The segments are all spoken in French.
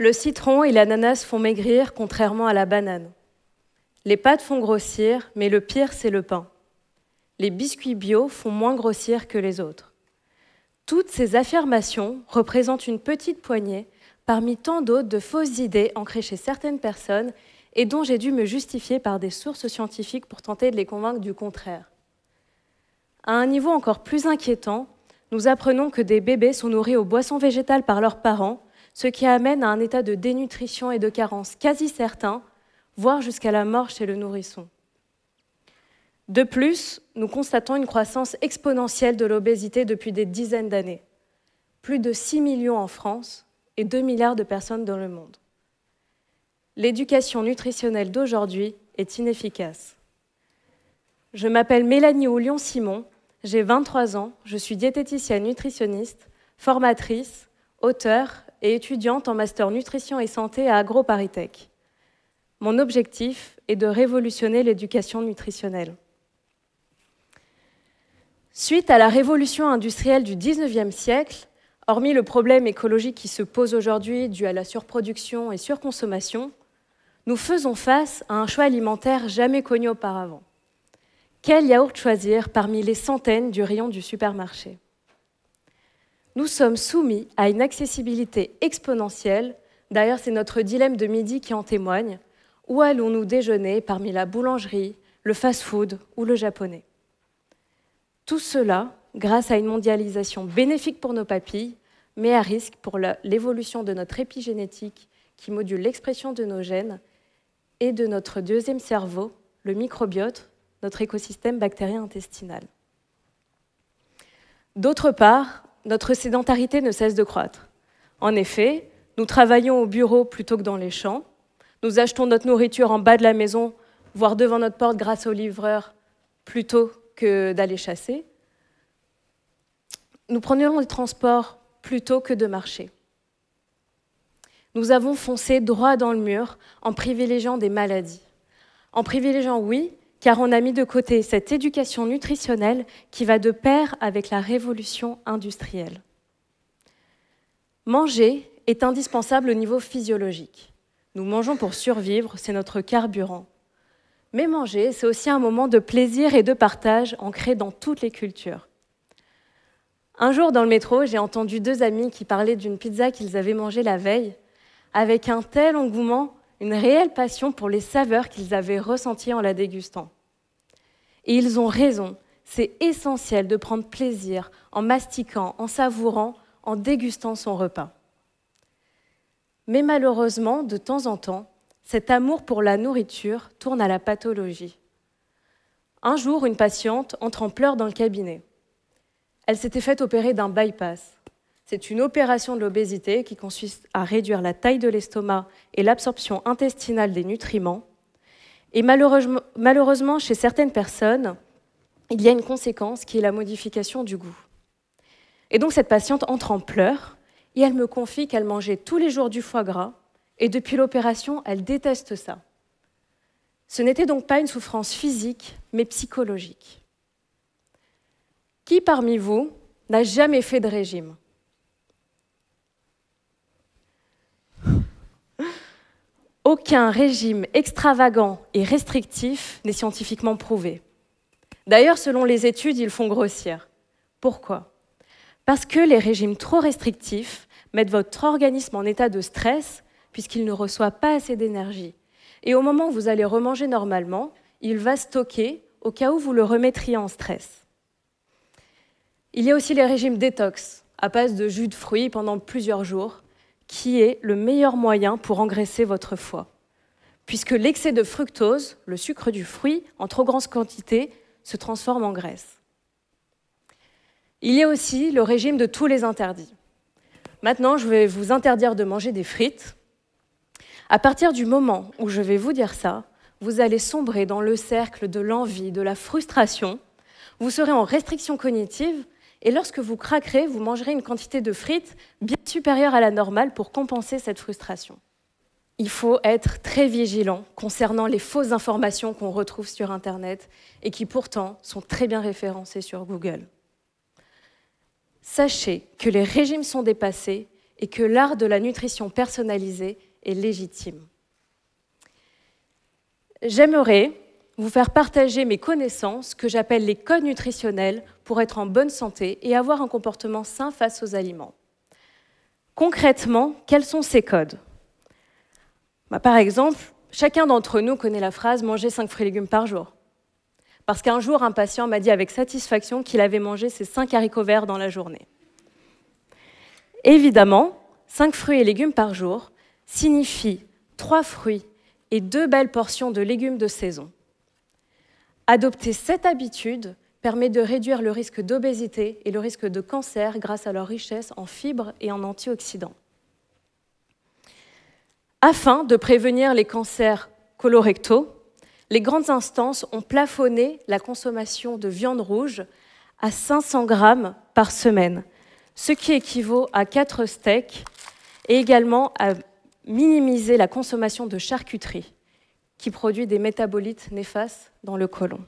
Le citron et l'ananas font maigrir contrairement à la banane. Les pâtes font grossir, mais le pire, c'est le pain. Les biscuits bio font moins grossir que les autres. Toutes ces affirmations représentent une petite poignée parmi tant d'autres de fausses idées ancrées chez certaines personnes et dont j'ai dû me justifier par des sources scientifiques pour tenter de les convaincre du contraire. À un niveau encore plus inquiétant, nous apprenons que des bébés sont nourris aux boissons végétales par leurs parents ce qui amène à un état de dénutrition et de carence quasi certain, voire jusqu'à la mort chez le nourrisson. De plus, nous constatons une croissance exponentielle de l'obésité depuis des dizaines d'années. Plus de 6 millions en France et 2 milliards de personnes dans le monde. L'éducation nutritionnelle d'aujourd'hui est inefficace. Je m'appelle Mélanie Oulion-Simon, j'ai 23 ans, je suis diététicienne nutritionniste, formatrice, auteure et étudiante en master nutrition et santé à AgroParisTech. Mon objectif est de révolutionner l'éducation nutritionnelle. Suite à la révolution industrielle du 19e siècle, hormis le problème écologique qui se pose aujourd'hui dû à la surproduction et surconsommation, nous faisons face à un choix alimentaire jamais connu auparavant. Quel yaourt choisir parmi les centaines du rayon du supermarché nous sommes soumis à une accessibilité exponentielle, d'ailleurs c'est notre dilemme de midi qui en témoigne, où allons-nous déjeuner parmi la boulangerie, le fast-food ou le japonais Tout cela grâce à une mondialisation bénéfique pour nos papilles, mais à risque pour l'évolution de notre épigénétique qui module l'expression de nos gènes et de notre deuxième cerveau, le microbiote, notre écosystème bactérien intestinal. D'autre part, notre sédentarité ne cesse de croître. En effet, nous travaillons au bureau plutôt que dans les champs, nous achetons notre nourriture en bas de la maison, voire devant notre porte grâce aux livreur, plutôt que d'aller chasser. Nous prenons les transports plutôt que de marcher. Nous avons foncé droit dans le mur en privilégiant des maladies. En privilégiant, oui, car on a mis de côté cette éducation nutritionnelle qui va de pair avec la révolution industrielle. Manger est indispensable au niveau physiologique. Nous mangeons pour survivre, c'est notre carburant. Mais manger, c'est aussi un moment de plaisir et de partage ancré dans toutes les cultures. Un jour dans le métro, j'ai entendu deux amis qui parlaient d'une pizza qu'ils avaient mangée la veille. Avec un tel engouement, une réelle passion pour les saveurs qu'ils avaient ressenties en la dégustant. Et ils ont raison, c'est essentiel de prendre plaisir en mastiquant, en savourant, en dégustant son repas. Mais malheureusement, de temps en temps, cet amour pour la nourriture tourne à la pathologie. Un jour, une patiente entre en pleurs dans le cabinet. Elle s'était faite opérer d'un bypass. C'est une opération de l'obésité qui consiste à réduire la taille de l'estomac et l'absorption intestinale des nutriments. Et malheureusement, chez certaines personnes, il y a une conséquence qui est la modification du goût. Et donc cette patiente entre en pleurs et elle me confie qu'elle mangeait tous les jours du foie gras et depuis l'opération, elle déteste ça. Ce n'était donc pas une souffrance physique, mais psychologique. Qui parmi vous n'a jamais fait de régime Aucun régime extravagant et restrictif n'est scientifiquement prouvé. D'ailleurs, selon les études, ils font grossir. Pourquoi Parce que les régimes trop restrictifs mettent votre organisme en état de stress puisqu'il ne reçoit pas assez d'énergie. Et au moment où vous allez remanger normalement, il va stocker au cas où vous le remettriez en stress. Il y a aussi les régimes détox, à base de jus de fruits pendant plusieurs jours, qui est le meilleur moyen pour engraisser votre foie. Puisque l'excès de fructose, le sucre du fruit, en trop grande quantité, se transforme en graisse. Il y a aussi le régime de tous les interdits. Maintenant, je vais vous interdire de manger des frites. À partir du moment où je vais vous dire ça, vous allez sombrer dans le cercle de l'envie, de la frustration. Vous serez en restriction cognitive et lorsque vous craquerez, vous mangerez une quantité de frites bien supérieure à la normale pour compenser cette frustration. Il faut être très vigilant concernant les fausses informations qu'on retrouve sur Internet et qui pourtant sont très bien référencées sur Google. Sachez que les régimes sont dépassés et que l'art de la nutrition personnalisée est légitime. J'aimerais vous faire partager mes connaissances que j'appelle les codes nutritionnels pour être en bonne santé et avoir un comportement sain face aux aliments. Concrètement, quels sont ces codes bah, Par exemple, chacun d'entre nous connaît la phrase manger 5 fruits et légumes par jour. Parce qu'un jour, un patient m'a dit avec satisfaction qu'il avait mangé ses 5 haricots verts dans la journée. Évidemment, 5 fruits et légumes par jour signifie 3 fruits et 2 belles portions de légumes de saison. Adopter cette habitude permet de réduire le risque d'obésité et le risque de cancer grâce à leur richesse en fibres et en antioxydants. Afin de prévenir les cancers colorectaux, les grandes instances ont plafonné la consommation de viande rouge à 500 grammes par semaine, ce qui équivaut à 4 steaks, et également à minimiser la consommation de charcuterie qui produit des métabolites néfastes dans le côlon.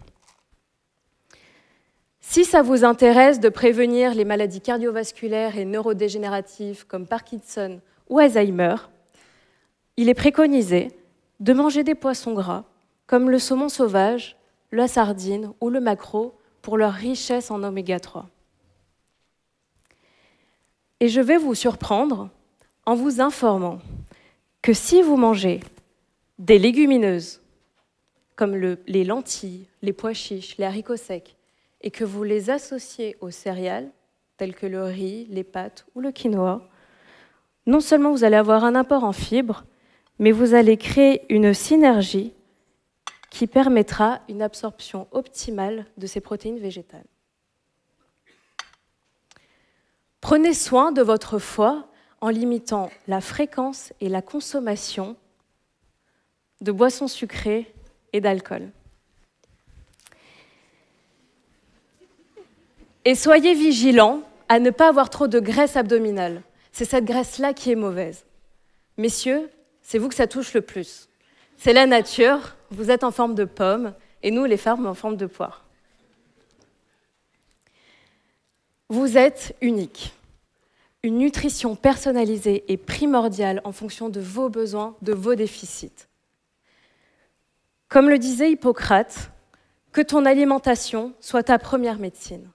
Si ça vous intéresse de prévenir les maladies cardiovasculaires et neurodégénératives comme Parkinson ou Alzheimer, il est préconisé de manger des poissons gras comme le saumon sauvage, la sardine ou le maquereau pour leur richesse en oméga 3. Et je vais vous surprendre en vous informant que si vous mangez des légumineuses, comme les lentilles, les pois chiches, les haricots secs, et que vous les associez aux céréales, telles que le riz, les pâtes ou le quinoa, non seulement vous allez avoir un apport en fibres, mais vous allez créer une synergie qui permettra une absorption optimale de ces protéines végétales. Prenez soin de votre foie en limitant la fréquence et la consommation de boissons sucrées et d'alcool. Et soyez vigilants à ne pas avoir trop de graisse abdominale. C'est cette graisse-là qui est mauvaise. Messieurs, c'est vous que ça touche le plus. C'est la nature, vous êtes en forme de pomme, et nous, les femmes, en forme de poire. Vous êtes unique. Une nutrition personnalisée est primordiale en fonction de vos besoins, de vos déficits. Comme le disait Hippocrate, que ton alimentation soit ta première médecine.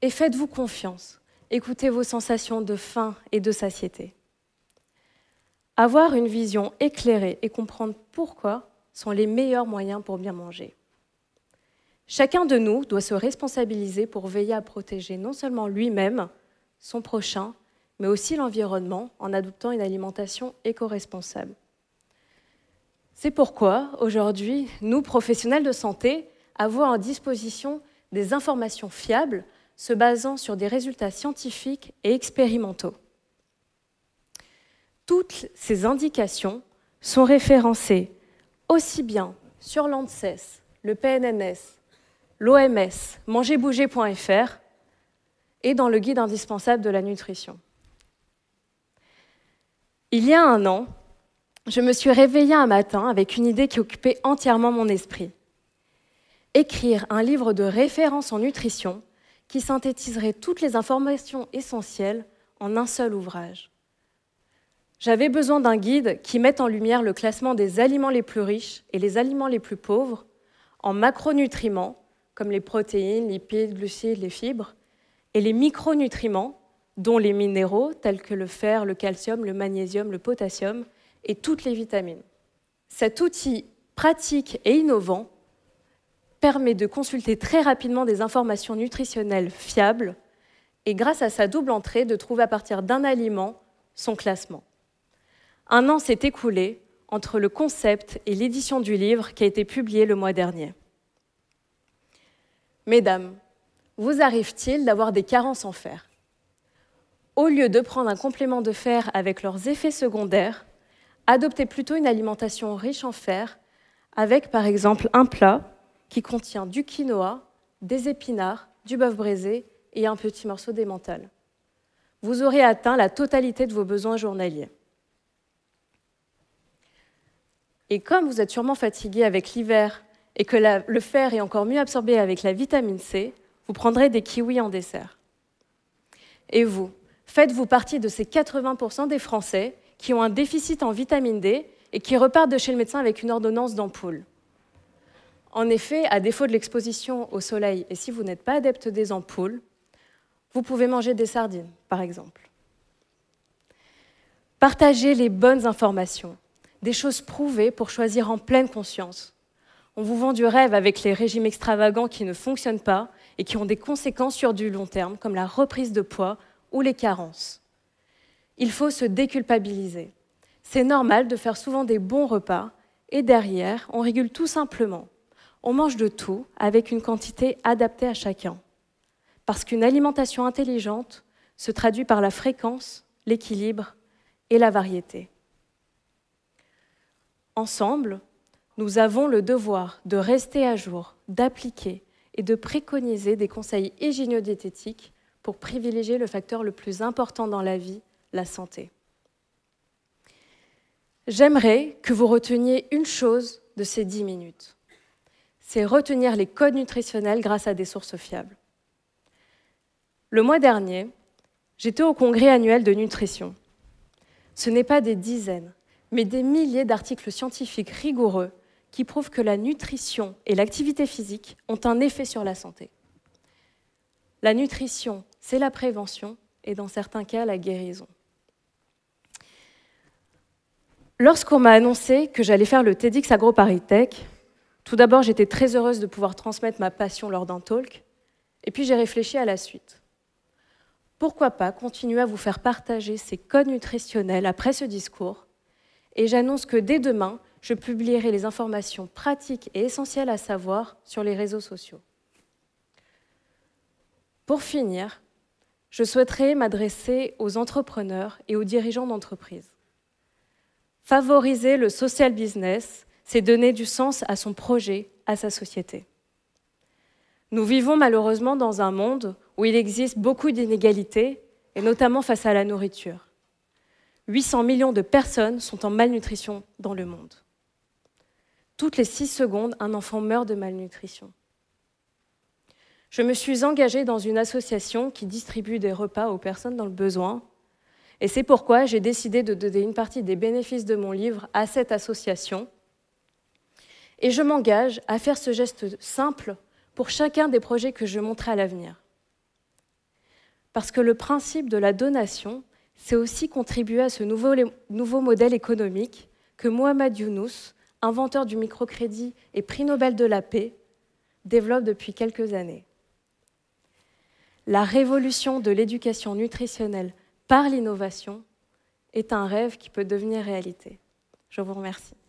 Et faites-vous confiance, écoutez vos sensations de faim et de satiété. Avoir une vision éclairée et comprendre pourquoi sont les meilleurs moyens pour bien manger. Chacun de nous doit se responsabiliser pour veiller à protéger non seulement lui-même, son prochain, mais aussi l'environnement en adoptant une alimentation éco-responsable. C'est pourquoi, aujourd'hui, nous, professionnels de santé, avons à disposition des informations fiables se basant sur des résultats scientifiques et expérimentaux. Toutes ces indications sont référencées aussi bien sur l'ANSES, le PNNS, l'OMS, mangerbouger.fr et dans le guide indispensable de la nutrition. Il y a un an, je me suis réveillée un matin avec une idée qui occupait entièrement mon esprit. Écrire un livre de référence en nutrition qui synthétiserait toutes les informations essentielles en un seul ouvrage. J'avais besoin d'un guide qui mette en lumière le classement des aliments les plus riches et les aliments les plus pauvres en macronutriments, comme les protéines, les lipides, glucides, les fibres, et les micronutriments, dont les minéraux tels que le fer, le calcium, le magnésium, le potassium, et toutes les vitamines. Cet outil pratique et innovant permet de consulter très rapidement des informations nutritionnelles fiables et grâce à sa double entrée de trouver à partir d'un aliment son classement. Un an s'est écoulé entre le concept et l'édition du livre qui a été publié le mois dernier. Mesdames, vous arrive-t-il d'avoir des carences en fer Au lieu de prendre un complément de fer avec leurs effets secondaires, adoptez plutôt une alimentation riche en fer, avec par exemple un plat qui contient du quinoa, des épinards, du bœuf braisé et un petit morceau d'émental. Vous aurez atteint la totalité de vos besoins journaliers. Et comme vous êtes sûrement fatigué avec l'hiver et que le fer est encore mieux absorbé avec la vitamine C, vous prendrez des kiwis en dessert. Et vous, faites-vous partie de ces 80% des Français qui ont un déficit en vitamine D et qui repartent de chez le médecin avec une ordonnance d'ampoule. En effet, à défaut de l'exposition au soleil, et si vous n'êtes pas adepte des ampoules, vous pouvez manger des sardines, par exemple. Partagez les bonnes informations, des choses prouvées pour choisir en pleine conscience. On vous vend du rêve avec les régimes extravagants qui ne fonctionnent pas et qui ont des conséquences sur du long terme, comme la reprise de poids ou les carences. Il faut se déculpabiliser. C'est normal de faire souvent des bons repas et derrière, on régule tout simplement. On mange de tout avec une quantité adaptée à chacun. Parce qu'une alimentation intelligente se traduit par la fréquence, l'équilibre et la variété. Ensemble, nous avons le devoir de rester à jour, d'appliquer et de préconiser des conseils hygiéno pour privilégier le facteur le plus important dans la vie, la santé. J'aimerais que vous reteniez une chose de ces dix minutes. C'est retenir les codes nutritionnels grâce à des sources fiables. Le mois dernier, j'étais au congrès annuel de nutrition. Ce n'est pas des dizaines, mais des milliers d'articles scientifiques rigoureux qui prouvent que la nutrition et l'activité physique ont un effet sur la santé. La nutrition, c'est la prévention et dans certains cas la guérison. Lorsqu'on m'a annoncé que j'allais faire le TEDx Agro tout d'abord, j'étais très heureuse de pouvoir transmettre ma passion lors d'un talk, et puis j'ai réfléchi à la suite. Pourquoi pas continuer à vous faire partager ces codes nutritionnels après ce discours Et j'annonce que dès demain, je publierai les informations pratiques et essentielles à savoir sur les réseaux sociaux. Pour finir, je souhaiterais m'adresser aux entrepreneurs et aux dirigeants d'entreprise. Favoriser le social business, c'est donner du sens à son projet, à sa société. Nous vivons malheureusement dans un monde où il existe beaucoup d'inégalités, et notamment face à la nourriture. 800 millions de personnes sont en malnutrition dans le monde. Toutes les 6 secondes, un enfant meurt de malnutrition. Je me suis engagée dans une association qui distribue des repas aux personnes dans le besoin et c'est pourquoi j'ai décidé de donner une partie des bénéfices de mon livre à cette association. Et je m'engage à faire ce geste simple pour chacun des projets que je montrerai à l'avenir. Parce que le principe de la donation, c'est aussi contribuer à ce nouveau, modèle économique que Mohamed Younous, inventeur du microcrédit et prix Nobel de la paix, développe depuis quelques années. La révolution de l'éducation nutritionnelle par l'innovation est un rêve qui peut devenir réalité. Je vous remercie.